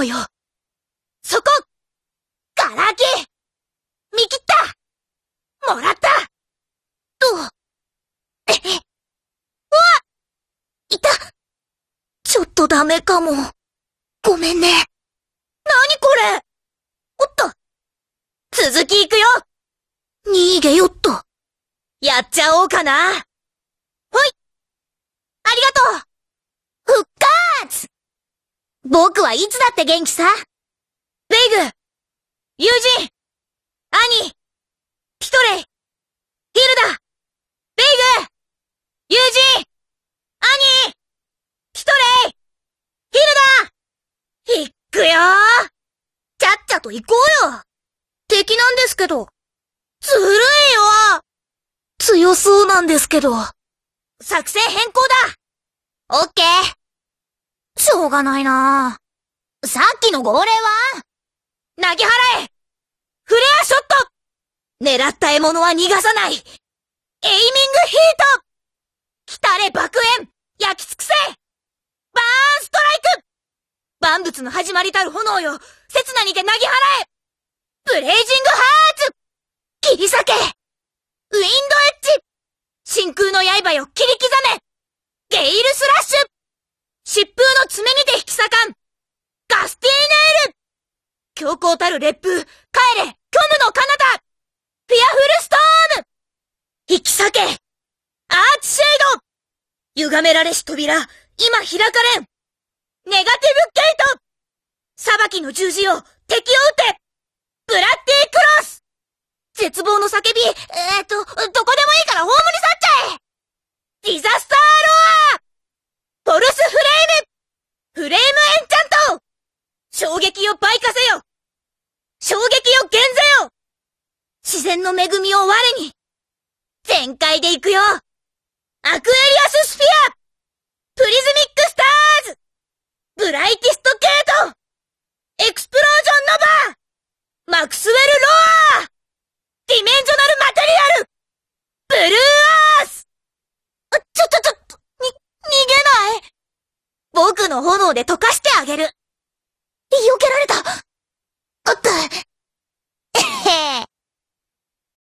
こよそこガラ空き見切ったもらったと、えへ、うわいたちょっとダメかも。ごめんね。なにこれおっと続き行くよ逃げよっとやっちゃおうかな僕はいつだって元気さベイグ友人兄、ニピトレイヒルダベイグ友人兄、ニピトレイヒルダいっくよちゃっちゃと行こうよ敵なんですけど、ずるいよ強そうなんですけど。作戦変更だオッケーしょうがないなさっきの号令は投げ払えフレアショット狙った獲物は逃がさないエイミングヒート来たれ爆炎焼き尽くせバーンストライク万物の始まりたる炎よ刹那にて投げ払えブレイジングハーツ切り裂けウィンドエッジ真空の刃よ切り刻めゲイルスラッシュ疾風の爪にて引き裂かんガスティーネール強行たる烈風、帰れ虚無の彼方フィアフルストーム引き裂けアーチシェイド歪められし扉、今開かれんネガティブゲート裁きの十字を敵を撃てブラッディクロス絶望の叫び、えー、っと、どこでもいいから葬り去って衝撃を倍化せよ衝撃を減ぜよ自然の恵みを我に全開で行くよアクエリアススフィアプリズミックスターズブライティストゲートエクスプロージョンノバーマクスウェルロアーディメンジョナルマテリアルブルーアースちょ、ちょ、ちょ、に、逃げない僕の炎で溶かしてあげるけられた